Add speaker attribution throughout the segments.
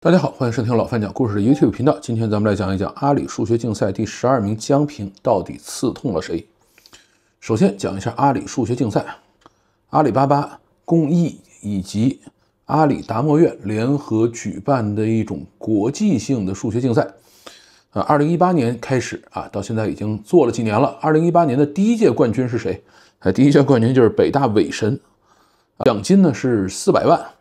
Speaker 1: 大家好，欢迎收听老范讲故事的 YouTube 频道。今天咱们来讲一讲阿里数学竞赛第十二名江平到底刺痛了谁。首先讲一下阿里数学竞赛，阿里巴巴、公益以及阿里达摩院联合举办的一种国际性的数学竞赛。呃，二零一八年开始啊，到现在已经做了几年了。二零一八年的第一届冠军是谁？呃，第一届冠军就是北大韦神，奖金呢是四百万。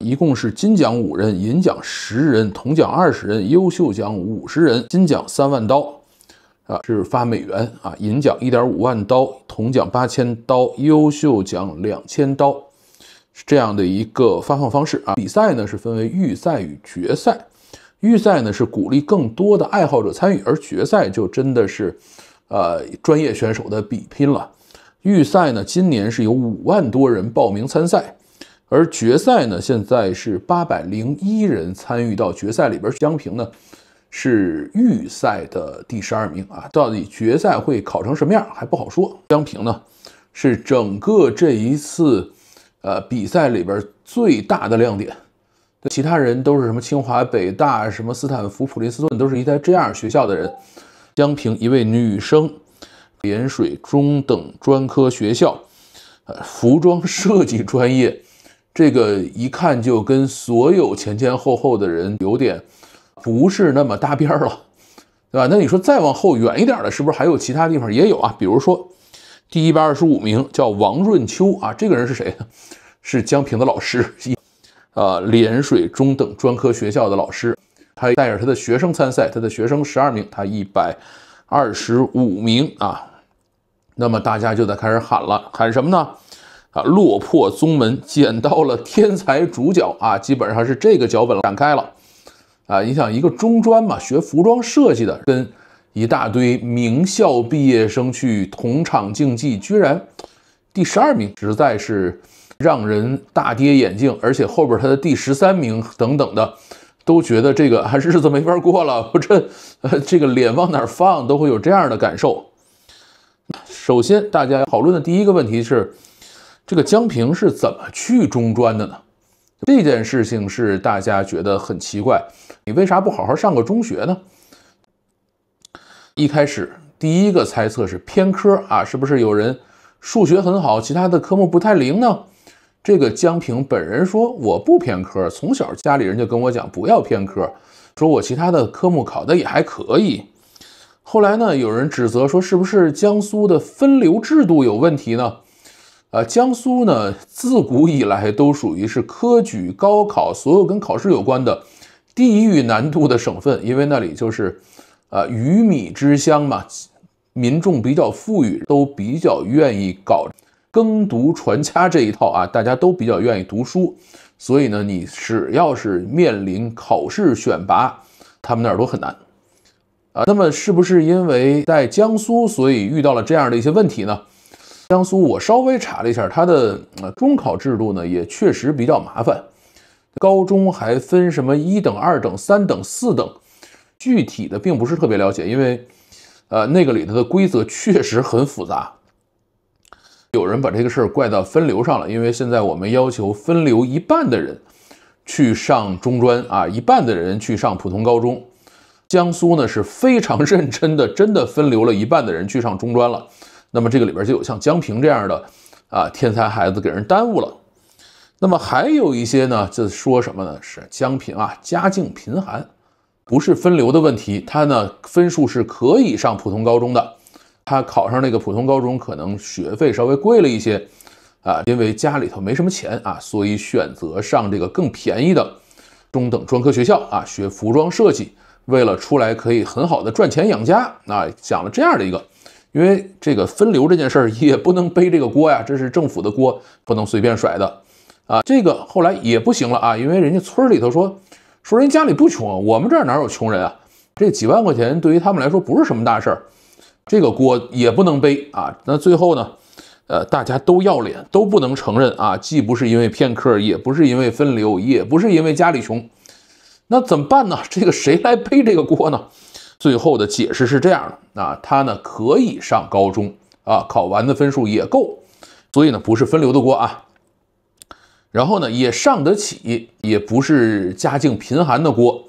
Speaker 1: 一共是金奖五人，银奖十人，铜奖二十人，优秀奖五十人。金奖三万刀，啊，是发美元啊。银奖一点五万刀，铜奖八千刀，优秀奖两千刀，是这样的一个发放方式啊。比赛呢是分为预赛与决赛，预赛呢是鼓励更多的爱好者参与，而决赛就真的是，呃，专业选手的比拼了。预赛呢，今年是有五万多人报名参赛。而决赛呢，现在是八百零一人参与到决赛里边。江平呢，是预赛的第十二名啊。到底决赛会考成什么样，还不好说。江平呢，是整个这一次，呃，比赛里边最大的亮点。其他人都是什么清华、北大，什么斯坦福、普林斯顿，都是一些这样学校的人。江平，一位女生，涟水中等专科学校，呃，服装设计专业。这个一看就跟所有前前后后的人有点不是那么搭边了，对吧？那你说再往后远一点的，是不是还有其他地方也有啊？比如说第一百二十五名叫王润秋啊，这个人是谁呢？是江平的老师，呃，涟水中等专科学校的老师，他带着他的学生参赛，他的学生十二名，他一百二十五名啊。那么大家就在开始喊了，喊什么呢？啊，落魄宗门捡到了天才主角啊，基本上是这个脚本展开了。啊，你想一个中专嘛，学服装设计的，跟一大堆名校毕业生去同场竞技，居然第十二名，实在是让人大跌眼镜。而且后边他的第十三名等等的，都觉得这个啊日子没法过了，我这呃这个脸往哪放，都会有这样的感受。首先大家讨论的第一个问题是。这个江平是怎么去中专的呢？这件事情是大家觉得很奇怪，你为啥不好好上个中学呢？一开始第一个猜测是偏科啊，是不是有人数学很好，其他的科目不太灵呢？这个江平本人说我不偏科，从小家里人就跟我讲不要偏科，说我其他的科目考的也还可以。后来呢，有人指责说是不是江苏的分流制度有问题呢？呃，江苏呢，自古以来都属于是科举高考所有跟考试有关的地域难度的省份，因为那里就是，呃，鱼米之乡嘛，民众比较富裕，都比较愿意搞耕读传家这一套啊，大家都比较愿意读书，所以呢，你只要是面临考试选拔，他们那儿都很难。啊，那么是不是因为在江苏，所以遇到了这样的一些问题呢？江苏，我稍微查了一下，它的中考制度呢，也确实比较麻烦。高中还分什么一等、二等、三等、四等，具体的并不是特别了解，因为呃，那个里头的规则确实很复杂。有人把这个事儿怪到分流上了，因为现在我们要求分流一半的人去上中专啊，一半的人去上普通高中。江苏呢是非常认真的，真的分流了一半的人去上中专了。那么这个里边就有像江平这样的啊天才孩子给人耽误了。那么还有一些呢，就说什么呢？是江平啊，家境贫寒，不是分流的问题。他呢分数是可以上普通高中的，他考上那个普通高中可能学费稍微贵了一些啊，因为家里头没什么钱啊，所以选择上这个更便宜的中等专科学校啊，学服装设计，为了出来可以很好的赚钱养家啊，讲了这样的一个。因为这个分流这件事儿也不能背这个锅呀，这是政府的锅，不能随便甩的啊！这个后来也不行了啊，因为人家村里头说说人家里不穷，我们这儿哪有穷人啊？这几万块钱对于他们来说不是什么大事儿，这个锅也不能背啊！那最后呢，呃，大家都要脸，都不能承认啊，既不是因为片刻，也不是因为分流，也不是因为家里穷，那怎么办呢？这个谁来背这个锅呢？最后的解释是这样的：啊，他呢可以上高中啊，考完的分数也够，所以呢不是分流的锅啊。然后呢也上得起，也不是家境贫寒的锅。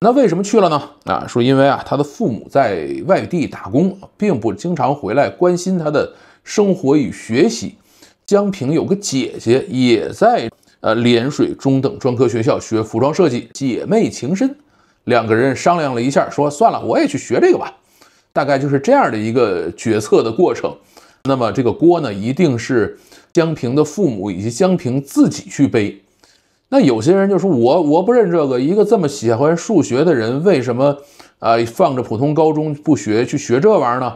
Speaker 1: 那为什么去了呢？啊，说因为啊他的父母在外地打工，并不经常回来关心他的生活与学习。江平有个姐姐也在呃涟水中等专科学校学服装设计，姐妹情深。两个人商量了一下，说算了，我也去学这个吧。大概就是这样的一个决策的过程。那么这个锅呢，一定是江平的父母以及江平自己去背。那有些人就说，我我不认这个，一个这么喜欢数学的人，为什么啊放着普通高中不学，去学这玩意儿呢？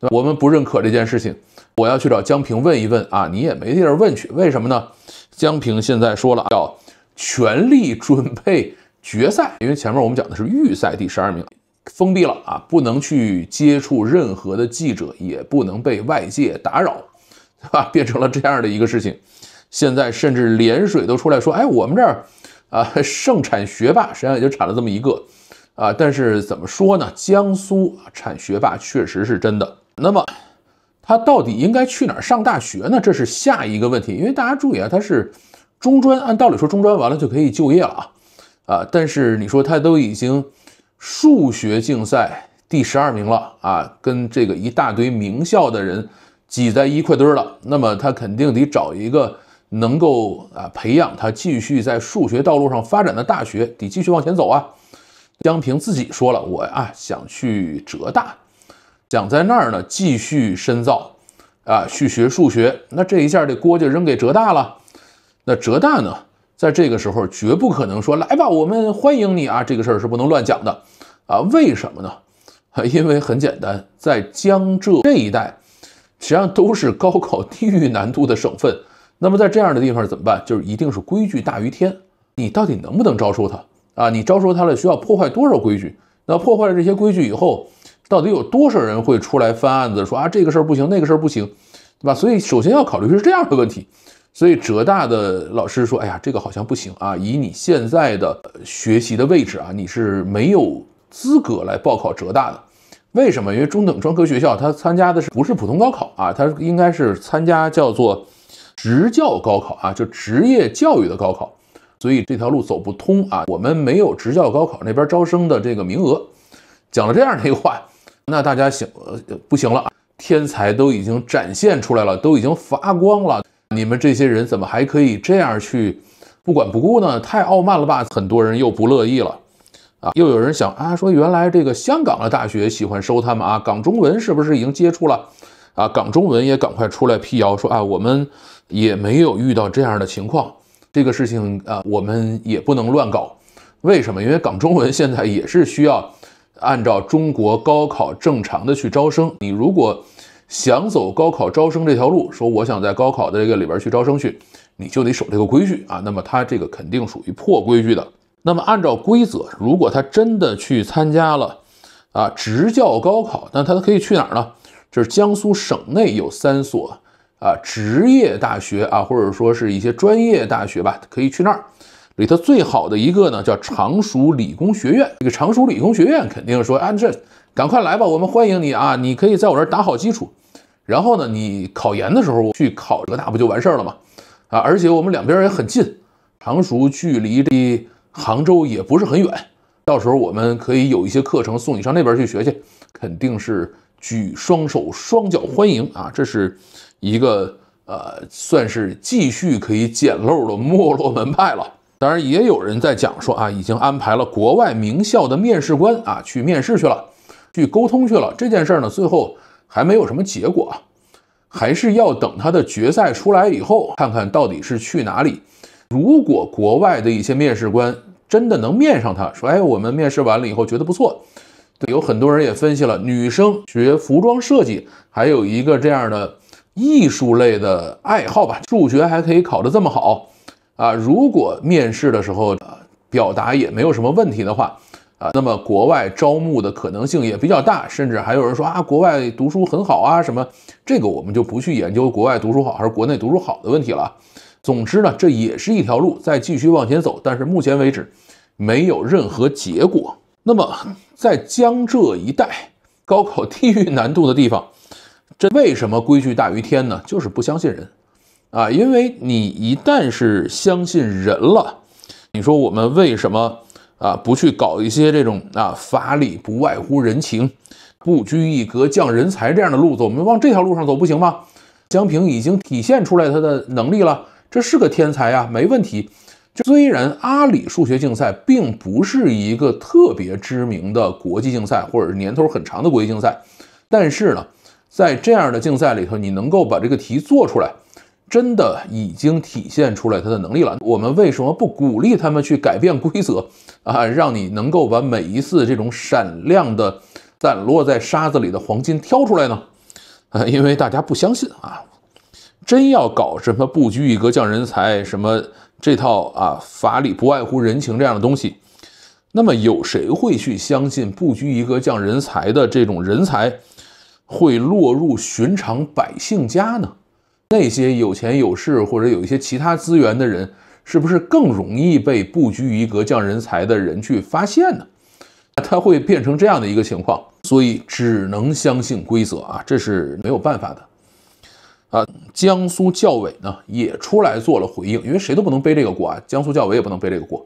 Speaker 1: 对吧？我们不认可这件事情。我要去找江平问一问啊，你也没地儿问去。为什么呢？江平现在说了，要全力准备。决赛，因为前面我们讲的是预赛第十二名，封闭了啊，不能去接触任何的记者，也不能被外界打扰，对吧？变成了这样的一个事情。现在甚至连水都出来说：“哎，我们这儿啊，盛产学霸，实际上也就产了这么一个啊。”但是怎么说呢？江苏产学霸确实是真的。那么他到底应该去哪儿上大学呢？这是下一个问题。因为大家注意啊，他是中专，按道理说中专完了就可以就业了啊。啊！但是你说他都已经数学竞赛第十二名了啊，跟这个一大堆名校的人挤在一块堆了，那么他肯定得找一个能够啊培养他继续在数学道路上发展的大学，得继续往前走啊。江平自己说了，我啊想去浙大，想在那儿呢继续深造啊，去学数学。那这一下这锅就扔给浙大了，那浙大呢？在这个时候，绝不可能说来吧，我们欢迎你啊！这个事儿是不能乱讲的，啊，为什么呢？啊，因为很简单，在江浙这一带，实际上都是高考地域难度的省份。那么在这样的地方怎么办？就是一定是规矩大于天。你到底能不能招收他啊？你招收他了，需要破坏多少规矩？那破坏了这些规矩以后，到底有多少人会出来翻案子说啊，这个事儿不行，那个事儿不行，对吧？所以首先要考虑是这样的问题。所以浙大的老师说：“哎呀，这个好像不行啊！以你现在的学习的位置啊，你是没有资格来报考浙大的。为什么？因为中等专科学校它参加的是不是普通高考啊？它应该是参加叫做职教高考啊，就职业教育的高考。所以这条路走不通啊。我们没有职教高考那边招生的这个名额。”讲了这样的一个话，那大家想，不行了天才都已经展现出来了，都已经发光了。你们这些人怎么还可以这样去不管不顾呢？太傲慢了吧！很多人又不乐意了啊！又有人想啊，说原来这个香港的大学喜欢收他们啊，港中文是不是已经接触了啊？港中文也赶快出来辟谣说啊，我们也没有遇到这样的情况，这个事情啊，我们也不能乱搞。为什么？因为港中文现在也是需要按照中国高考正常的去招生。你如果想走高考招生这条路，说我想在高考的这个里边去招生去，你就得守这个规矩啊。那么他这个肯定属于破规矩的。那么按照规则，如果他真的去参加了啊，职教高考，那他可以去哪儿呢？就是江苏省内有三所啊职业大学啊，或者说是一些专业大学吧，可以去那儿。里头最好的一个呢，叫常熟理工学院。这个常熟理工学院肯定说，哎这。赶快来吧，我们欢迎你啊！你可以在我这打好基础，然后呢，你考研的时候去考浙大不就完事儿了吗？啊！而且我们两边也很近，常熟距离这杭州也不是很远，到时候我们可以有一些课程送你上那边去学去，肯定是举双手双脚欢迎啊！这是一个呃，算是继续可以捡漏的没落门派了。当然，也有人在讲说啊，已经安排了国外名校的面试官啊去面试去了。去沟通去了这件事儿呢，最后还没有什么结果，还是要等他的决赛出来以后，看看到底是去哪里。如果国外的一些面试官真的能面上，他说：“哎，我们面试完了以后觉得不错。”对，有很多人也分析了，女生学服装设计，还有一个这样的艺术类的爱好吧。数学还可以考的这么好啊！如果面试的时候表达也没有什么问题的话。啊，那么国外招募的可能性也比较大，甚至还有人说啊，国外读书很好啊，什么这个我们就不去研究国外读书好还是国内读书好的问题了。总之呢，这也是一条路，再继续往前走，但是目前为止没有任何结果。那么在江浙一带高考地域难度的地方，这为什么规矩大于天呢？就是不相信人啊，因为你一旦是相信人了，你说我们为什么？啊，不去搞一些这种啊，法理不外乎人情，不拘一格降人才这样的路子，我们往这条路上走不行吗？江平已经体现出来他的能力了，这是个天才啊，没问题。虽然阿里数学竞赛并不是一个特别知名的国际竞赛，或者是年头很长的国际竞赛，但是呢，在这样的竞赛里头，你能够把这个题做出来。真的已经体现出来他的能力了，我们为什么不鼓励他们去改变规则啊？让你能够把每一次这种闪亮的散落在沙子里的黄金挑出来呢？啊，因为大家不相信啊，真要搞什么不拘一格降人才什么这套啊法理不外乎人情这样的东西，那么有谁会去相信不拘一格降人才的这种人才会落入寻常百姓家呢？那些有钱有势或者有一些其他资源的人，是不是更容易被不拘一格降人才的人去发现呢？他会变成这样的一个情况，所以只能相信规则啊，这是没有办法的。啊，江苏教委呢也出来做了回应，因为谁都不能背这个锅啊，江苏教委也不能背这个锅。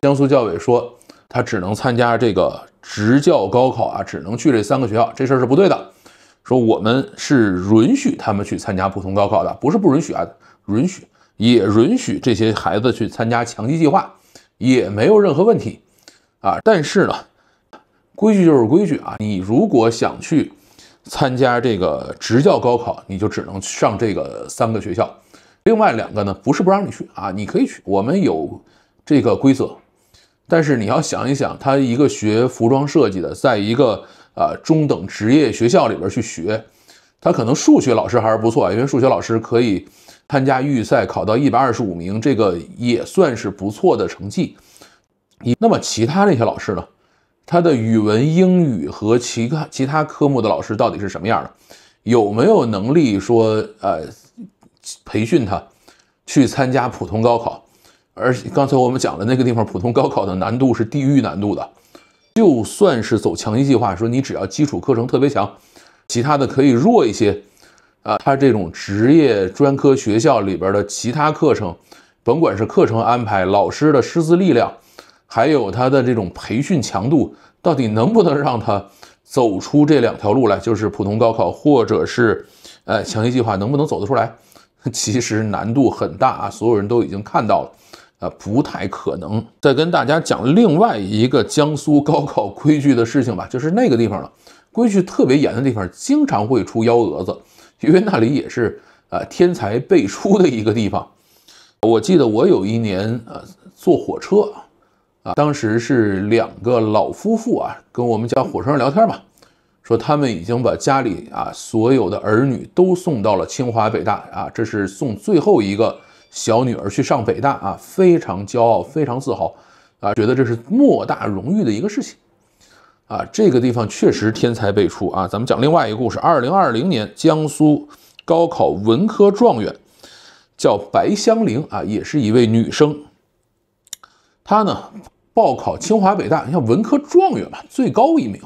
Speaker 1: 江苏教委说，他只能参加这个职教高考啊，只能去这三个学校，这事儿是不对的。说我们是允许他们去参加普通高考的，不是不允许啊，允许，也允许这些孩子去参加强基计划，也没有任何问题，啊，但是呢，规矩就是规矩啊，你如果想去参加这个职教高考，你就只能上这个三个学校，另外两个呢，不是不让你去啊，你可以去，我们有这个规则，但是你要想一想，他一个学服装设计的，在一个。啊，中等职业学校里边去学，他可能数学老师还是不错因为数学老师可以参加预赛，考到一百二十五名，这个也算是不错的成绩。那么其他那些老师呢？他的语文、英语和其他其他科目的老师到底是什么样的？有没有能力说呃，培训他去参加普通高考？而刚才我们讲的那个地方，普通高考的难度是地域难度的。就算是走强基计划，说你只要基础课程特别强，其他的可以弱一些，啊，他这种职业专科学校里边的其他课程，甭管是课程安排、老师的师资力量，还有他的这种培训强度，到底能不能让他走出这两条路来，就是普通高考或者是，呃，强基计划能不能走得出来，其实难度很大啊，所有人都已经看到了。啊，不太可能。再跟大家讲另外一个江苏高考规矩的事情吧，就是那个地方了，规矩特别严的地方，经常会出幺蛾子，因为那里也是呃天才辈出的一个地方。我记得我有一年呃坐火车，啊，当时是两个老夫妇啊跟我们家火车上聊天吧，说他们已经把家里啊所有的儿女都送到了清华北大啊，这是送最后一个。小女儿去上北大啊，非常骄傲，非常自豪，啊，觉得这是莫大荣誉的一个事情，啊，这个地方确实天才辈出啊。咱们讲另外一个故事，二零二零年江苏高考文科状元叫白香玲啊，也是一位女生。她呢报考清华北大，你像文科状元嘛，最高一名，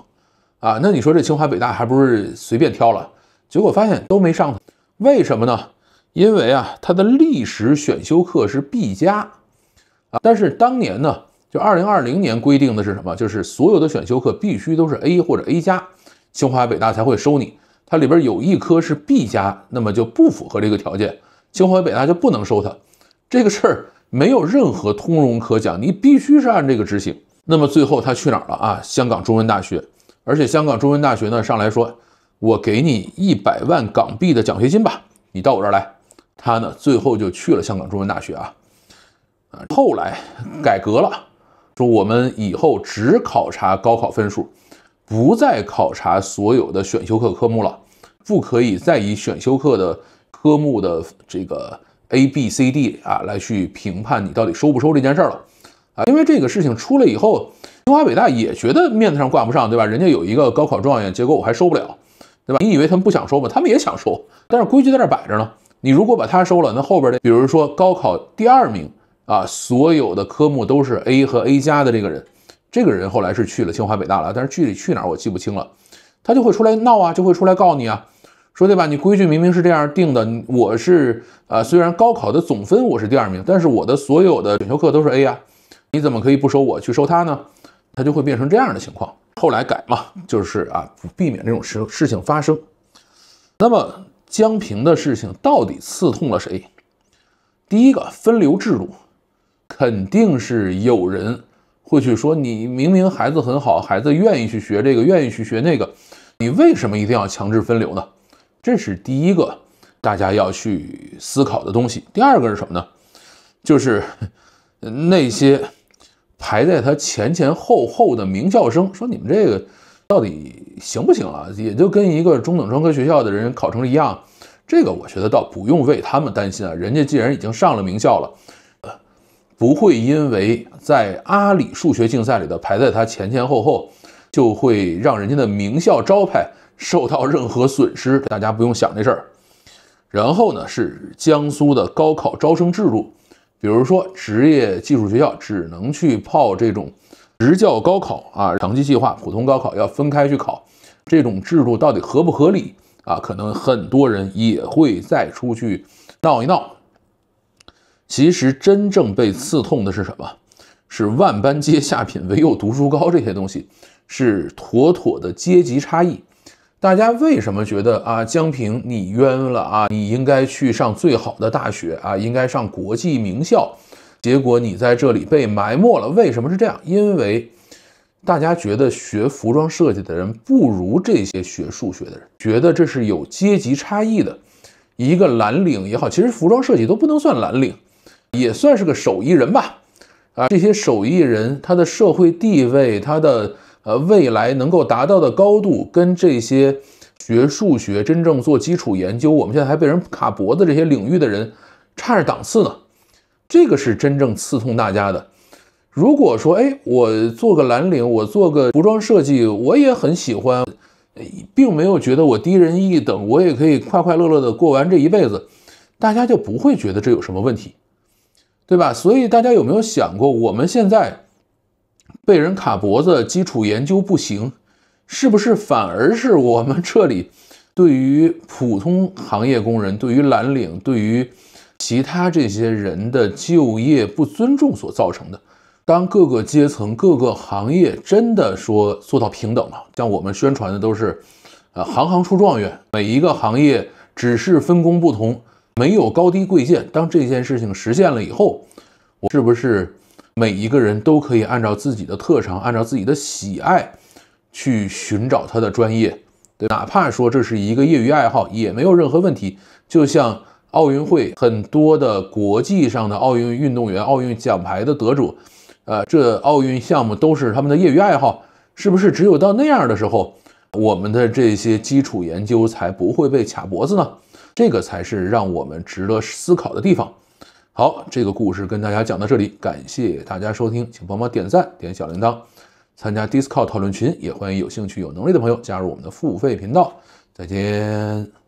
Speaker 1: 啊，那你说这清华北大还不是随便挑了？结果发现都没上，为什么呢？因为啊，它的历史选修课是 B 加，但是当年呢，就二零二零年规定的是什么？就是所有的选修课必须都是 A 或者 A 加，清华北大才会收你。它里边有一科是 B 加，那么就不符合这个条件，清华北大就不能收他。这个事儿没有任何通融可讲，你必须是按这个执行。那么最后他去哪儿了啊？香港中文大学。而且香港中文大学呢上来说，我给你一百万港币的奖学金吧，你到我这儿来。他呢，最后就去了香港中文大学啊，啊，后来改革了，说我们以后只考察高考分数，不再考察所有的选修课科目了，不可以再以选修课的科目的这个 A B C D 啊来去评判你到底收不收这件事了，啊，因为这个事情出来以后，清华北大也觉得面子上挂不上，对吧？人家有一个高考状元，结果我还收不了，对吧？你以为他们不想收吗？他们也想收，但是规矩在这摆着呢。你如果把他收了，那后边的，比如说高考第二名啊，所有的科目都是 A 和 A 加的这个人，这个人后来是去了清华北大了，但是具体去哪儿我记不清了，他就会出来闹啊，就会出来告你啊，说对吧？你规矩明明是这样定的，我是啊，虽然高考的总分我是第二名，但是我的所有的选修课都是 A 啊，你怎么可以不收我去收他呢？他就会变成这样的情况，后来改嘛，就是啊，避免这种事事情发生。那么。江平的事情到底刺痛了谁？第一个分流制度，肯定是有人会去说：你明明孩子很好，孩子愿意去学这个，愿意去学那个，你为什么一定要强制分流呢？这是第一个大家要去思考的东西。第二个是什么呢？就是那些排在他前前后后的名校生说：你们这个。到底行不行啊？也就跟一个中等专科学校的人考成一样，这个我觉得倒不用为他们担心啊。人家既然已经上了名校了，呃，不会因为在阿里数学竞赛里的排在他前前后后，就会让人家的名校招牌受到任何损失。大家不用想这事儿。然后呢，是江苏的高考招生制度，比如说职业技术学校只能去泡这种。职教高考啊，成绩计划，普通高考要分开去考，这种制度到底合不合理啊？可能很多人也会再出去闹一闹。其实真正被刺痛的是什么？是万般皆下品，唯有读书高。这些东西是妥妥的阶级差异。大家为什么觉得啊，江平你冤了啊？你应该去上最好的大学啊，应该上国际名校。结果你在这里被埋没了，为什么是这样？因为大家觉得学服装设计的人不如这些学数学的人，觉得这是有阶级差异的。一个蓝领也好，其实服装设计都不能算蓝领，也算是个手艺人吧。啊，这些手艺人他的社会地位，他的呃未来能够达到的高度，跟这些学数学、真正做基础研究，我们现在还被人卡脖子这些领域的人，差着档次呢。这个是真正刺痛大家的。如果说，哎，我做个蓝领，我做个服装设计，我也很喜欢，并没有觉得我低人一等，我也可以快快乐乐的过完这一辈子，大家就不会觉得这有什么问题，对吧？所以大家有没有想过，我们现在被人卡脖子，基础研究不行，是不是反而是我们这里对于普通行业工人，对于蓝领，对于？其他这些人的就业不尊重所造成的。当各个阶层、各个行业真的说做到平等了，像我们宣传的都是，呃，行行出状元，每一个行业只是分工不同，没有高低贵贱。当这件事情实现了以后，我是不是每一个人都可以按照自己的特长，按照自己的喜爱去寻找他的专业？对，哪怕说这是一个业余爱好，也没有任何问题。就像。奥运会很多的国际上的奥运运动员、奥运奖牌的得主，呃，这奥运项目都是他们的业余爱好，是不是？只有到那样的时候，我们的这些基础研究才不会被卡脖子呢？这个才是让我们值得思考的地方。好，这个故事跟大家讲到这里，感谢大家收听，请帮忙点赞、点小铃铛，参加 Discord 讨论群，也欢迎有兴趣、有能力的朋友加入我们的付费频道。再见。